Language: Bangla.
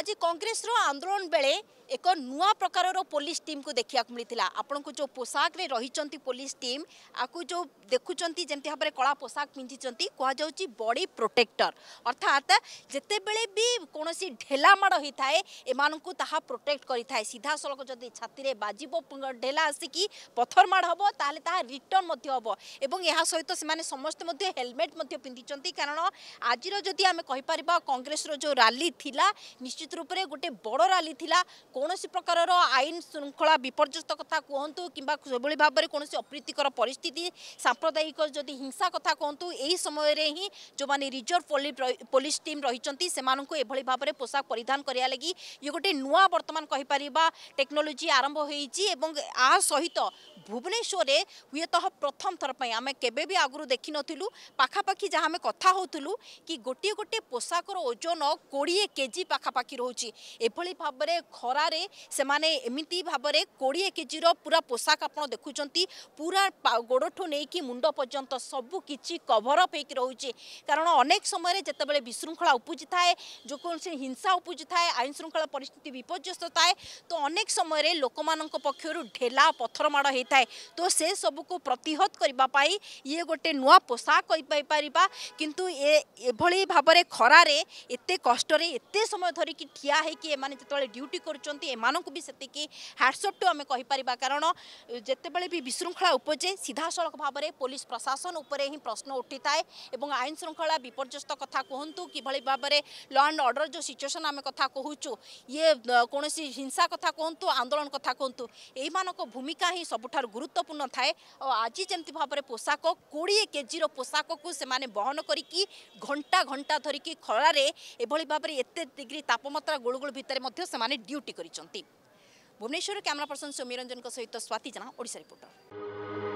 आज कଂग्रेस आंदोलन बेले ଏକ ନୂଆ ପ୍ରକାରର ପୋଲିସ ଟିମ୍କୁ ଦେଖିବାକୁ ମିଳିଥିଲା ଆପଣଙ୍କୁ ଯେଉଁ ପୋଷାକରେ ରହିଛନ୍ତି ପୋଲିସ ଟିମ୍ ଆକୁ ଯେଉଁ ଦେଖୁଛନ୍ତି ଯେମିତି ଭାବରେ କଳା ପୋଷାକ ପିନ୍ଧିଛନ୍ତି କୁହାଯାଉଛି ବଡି ପ୍ରୋଟେକ୍ଟର ଅର୍ଥାତ୍ ଯେତେବେଳେ ବି କୌଣସି ଢେଲାମାଡ଼ ହୋଇଥାଏ ଏମାନଙ୍କୁ ତାହା ପ୍ରୋଟେକ୍ଟ କରିଥାଏ ସିଧାସଳଖ ଯଦି ଛାତିରେ ବାଜିବ ଢେଲା ଆସିକି ପଥରମାଡ଼ ହେବ ତାହେଲେ ତାହା ରିଟର୍ଣ୍ଣ ମଧ୍ୟ ହେବ ଏବଂ ଏହା ସହିତ ସେମାନେ ସମସ୍ତେ ମଧ୍ୟ ହେଲମେଟ୍ ମଧ୍ୟ ପିନ୍ଧିଛନ୍ତି କାରଣ ଆଜିର ଯଦି ଆମେ କହିପାରିବା କଂଗ୍ରେସର ଯେଉଁ ରାଲି ଥିଲା ନିଶ୍ଚିତ ରୂପରେ ଗୋଟେ ବଡ଼ ରାଲି ଥିଲା କୌଣସି ପ୍ରକାରର ଆଇନ ଶୃଙ୍ଖଳା ବିପର୍ଯ୍ୟସ୍ତ କଥା କୁହନ୍ତୁ କିମ୍ବା ସେଭଳି ଭାବରେ କୌଣସି ଅପ୍ରୀତିକର ପରିସ୍ଥିତି ସାମ୍ପ୍ରଦାୟିକ ଯଦି ହିଂସା କଥା କୁହନ୍ତୁ ଏହି ସମୟରେ ହିଁ ଯେଉଁମାନେ ରିଜର୍ଭ ପୋଲିସ ଟିମ୍ ରହିଛନ୍ତି ସେମାନଙ୍କୁ ଏଭଳି ଭାବରେ ପୋଷାକ ପରିଧାନ କରିବା ଲାଗି ଇଏ ଗୋଟେ ନୂଆ ବର୍ତ୍ତମାନ କହିପାରିବା ଟେକ୍ନୋଲୋଜି ଆରମ୍ଭ ହୋଇଛି ଏବଂ ଏହା ସହିତ ভুবনেশ্বরে হুয়েত প্রথম থর আমি কেবে আগুন দেখি নথিলু পাখাপাখি যা আমি কথা হোলু কি গোটিয়ে গোটিয়ে পোশাকর ওজন কোড়িয়ে কেজি পাখাপাখি রয়েছে এভাবে ভাবে খরার সে এমিতি ভাবে কোড়িয়ে কেজির পুরা পোশাক আপনার দেখুম পুরা গোড়ঠু নেই মুন্ড পর্যন্ত সবু কিছু কভর আপ হয়েকি রয়েছে কারণ অনেক সময় যেতবে বিশৃঙ্খলা উপুজি থাকে যেকোন হিংসা উপুজি থাকে আইন শৃঙ্খলা পরিস্থিতি বিপর্যস্ত থাকে তো অনেক সময় লোক পক্ষ ঢেলা পথর মাড় হয়ে थाए तो से सबू को प्रतिहत करने ये गोटे नुआ पोशाक किंतु ए एभଳି ଭାବରେ ଖରାରେ ଏତେ କଷ୍ଟରେ ଏତେ ସମୟ ଧରିକି ଠିଆ ହେଇକି ଏମାନେ ଯେତେବେଳେ ଡ୍ୟୁଟି କରୁଛନ୍ତି ଏମାନଙ୍କୁ ବି ସେତିକି ହ୍ୟାଟ୍ସଅପ୍ ଟୁ ଆମେ କହିପାରିବା କାରଣ ଯେତେବେଳେ ବି ବିଶୃଙ୍ଖଳା ଉପଜେ ସିଧାସଳଖ ଭାବରେ ପୋଲିସ ପ୍ରଶାସନ ଉପରେ ହିଁ ପ୍ରଶ୍ନ ଉଠିଥାଏ ଏବଂ ଆଇନ ଶୃଙ୍ଖଳା ବିପର୍ଯ୍ୟସ୍ତ କଥା କୁହନ୍ତୁ କିଭଳି ଭାବରେ ଲ ଆଣ୍ଡ ଅର୍ଡ଼ର ଯେଉଁ ସିଚୁଏସନ୍ ଆମେ କଥା କହୁଛୁ ଇଏ କୌଣସି ହିଂସା କଥା କୁହନ୍ତୁ ଆନ୍ଦୋଳନ କଥା କୁହନ୍ତୁ ଏଇମାନଙ୍କ ଭୂମିକା ହିଁ ସବୁଠାରୁ তার গুরুত্বপূর্ণ থাকে ও আজি যেমি ভাবে পোশাক কোড়িয়ে কেজির পোশাকু সে বহন করিকি ঘণ্টা ঘণ্টা ধরিকি খরার এভাবে ভাবে এত ডিগ্রি তাপমাত্রা গোড়গোড় ভিতরে সে ডিউটি করেছেন ভুবনেশ্বর ক্যামেরা পর্সন সৌম্যরঞ্জন সহ স্বাতি জানা ওড়শা রিপোর্টর